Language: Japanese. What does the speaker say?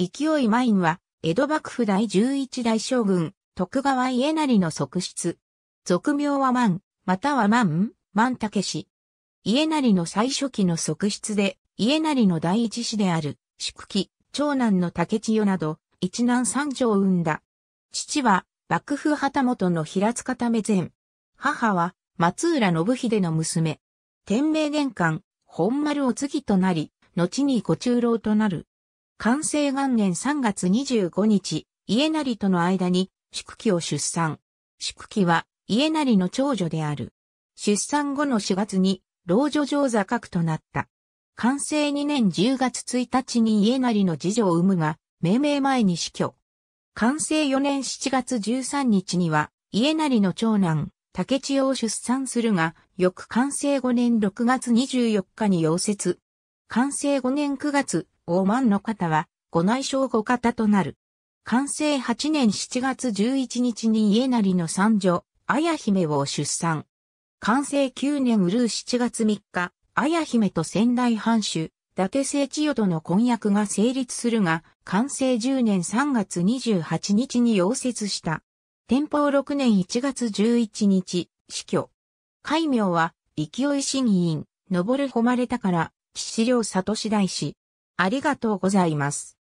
勢いマインは、江戸幕府第11代将軍、徳川家成の側室。俗名は万、または万、万武氏。家成の最初期の側室で、家成の第一子である、宿期、長男の竹千代など、一男三女を産んだ。父は、幕府旗本の平塚為前。母は、松浦信秀の娘。天明玄関、本丸を次となり、後にご中老となる。完成元年3月25日、家成との間に、宿期を出産。宿期は、家成の長女である。出産後の4月に、老女上座格となった。完成2年10月1日に家成の次女を産むが、命名前に死去。完成4年7月13日には、家成の長男、竹千代を出産するが、翌完成5年6月24日に溶接。完成5年9月、オ万の方は、ご内省御方となる。完成8年7月11日に家なりの三女、綾姫を出産。完成9年うるう7月3日、綾姫と仙台藩主、伊達聖千代との婚約が成立するが、完成10年3月28日に溶接した。天保6年1月11日、死去。戒名は、勢い審議員、登る誉れたから、岸良里大師。ありがとうございます。